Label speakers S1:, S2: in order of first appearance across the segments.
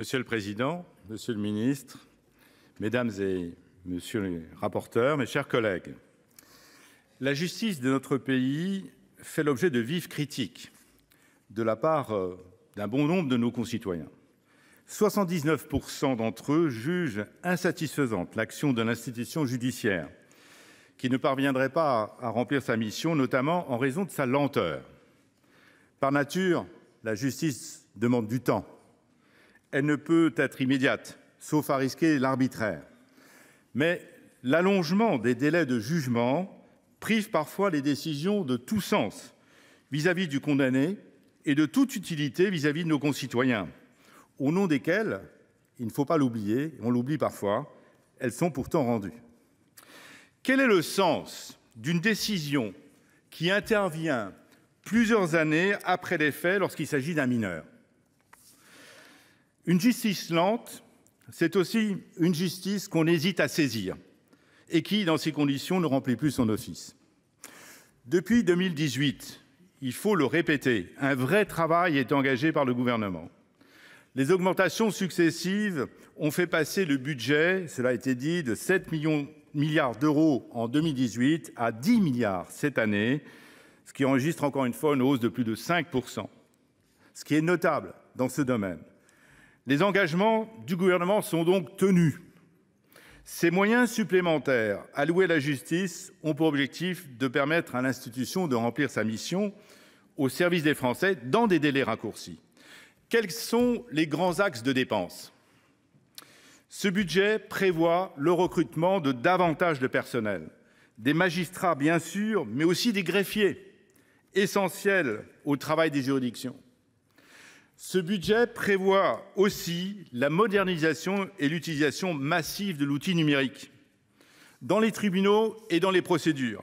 S1: Monsieur le président, monsieur le ministre, mesdames, et messieurs les rapporteurs, mes chers collègues, la justice de notre pays fait l'objet de vives critiques de la part euh, d'un bon nombre de nos concitoyens. 79 d'entre eux jugent insatisfaisante l'action de l'institution judiciaire, qui ne parviendrait pas à remplir sa mission, notamment en raison de sa lenteur. Par nature, la justice demande du temps elle ne peut être immédiate, sauf à risquer l'arbitraire. Mais l'allongement des délais de jugement prive parfois les décisions de tout sens vis-à-vis du condamné et de toute utilité vis-à-vis de nos concitoyens, au nom desquels, il ne faut pas l'oublier, on l'oublie parfois, elles sont pourtant rendues. Quel est le sens d'une décision qui intervient plusieurs années après les faits lorsqu'il s'agit d'un mineur une justice lente, c'est aussi une justice qu'on hésite à saisir et qui, dans ces conditions, ne remplit plus son office. Depuis 2018, il faut le répéter, un vrai travail est engagé par le Gouvernement. Les augmentations successives ont fait passer le budget, cela a été dit, de 7 milliards d'euros en 2018 à 10 milliards cette année, ce qui enregistre encore une fois une hausse de plus de 5 ce qui est notable dans ce domaine. Les engagements du Gouvernement sont donc tenus. Ces moyens supplémentaires alloués à la justice ont pour objectif de permettre à l'institution de remplir sa mission au service des Français dans des délais raccourcis. Quels sont les grands axes de dépenses Ce budget prévoit le recrutement de davantage de personnel, des magistrats bien sûr, mais aussi des greffiers, essentiels au travail des juridictions, ce budget prévoit aussi la modernisation et l'utilisation massive de l'outil numérique dans les tribunaux et dans les procédures.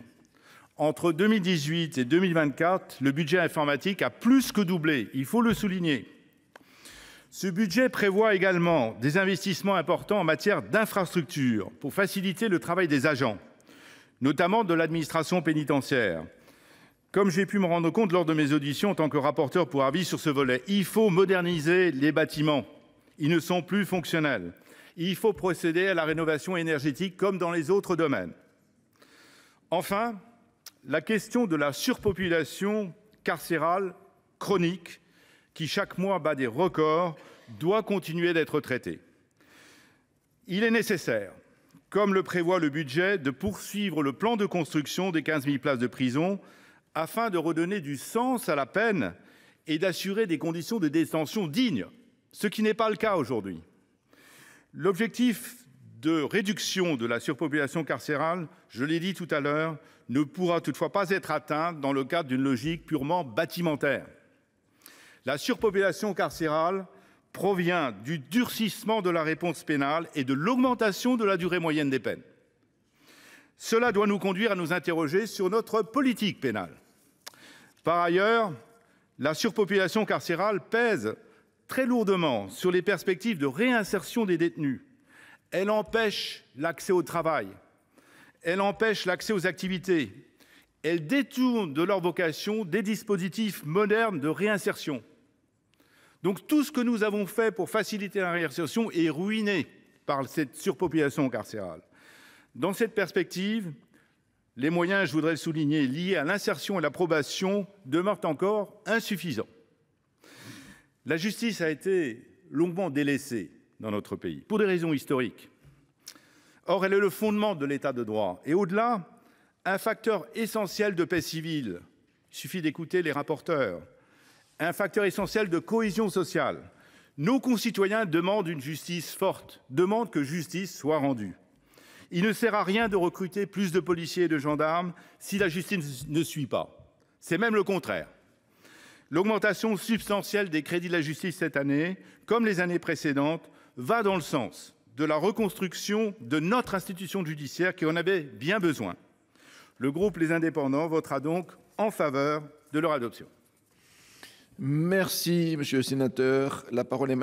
S1: Entre 2018 et 2024, le budget informatique a plus que doublé, il faut le souligner. Ce budget prévoit également des investissements importants en matière d'infrastructures pour faciliter le travail des agents, notamment de l'administration pénitentiaire, comme j'ai pu me rendre compte lors de mes auditions en tant que rapporteur pour avis sur ce volet, il faut moderniser les bâtiments. Ils ne sont plus fonctionnels. Il faut procéder à la rénovation énergétique comme dans les autres domaines. Enfin, la question de la surpopulation carcérale chronique, qui chaque mois bat des records, doit continuer d'être traitée. Il est nécessaire, comme le prévoit le budget, de poursuivre le plan de construction des 15 000 places de prison afin de redonner du sens à la peine et d'assurer des conditions de détention dignes, ce qui n'est pas le cas aujourd'hui. L'objectif de réduction de la surpopulation carcérale, je l'ai dit tout à l'heure, ne pourra toutefois pas être atteint dans le cadre d'une logique purement bâtimentaire. La surpopulation carcérale provient du durcissement de la réponse pénale et de l'augmentation de la durée moyenne des peines. Cela doit nous conduire à nous interroger sur notre politique pénale. Par ailleurs, la surpopulation carcérale pèse très lourdement sur les perspectives de réinsertion des détenus. Elle empêche l'accès au travail, elle empêche l'accès aux activités, elle détourne de leur vocation des dispositifs modernes de réinsertion. Donc tout ce que nous avons fait pour faciliter la réinsertion est ruiné par cette surpopulation carcérale. Dans cette perspective, les moyens, je voudrais le souligner, liés à l'insertion et l'approbation demeurent encore insuffisants. La justice a été longuement délaissée dans notre pays, pour des raisons historiques. Or, elle est le fondement de l'État de droit et, au-delà, un facteur essentiel de paix civile. Il suffit d'écouter les rapporteurs. Un facteur essentiel de cohésion sociale. Nos concitoyens demandent une justice forte, demandent que justice soit rendue. Il ne sert à rien de recruter plus de policiers et de gendarmes si la justice ne suit pas. C'est même le contraire. L'augmentation substantielle des crédits de la justice cette année, comme les années précédentes, va dans le sens de la reconstruction de notre institution judiciaire, qui en avait bien besoin. Le groupe Les Indépendants votera donc en faveur de leur adoption. Merci, Monsieur le Sénateur. La parole est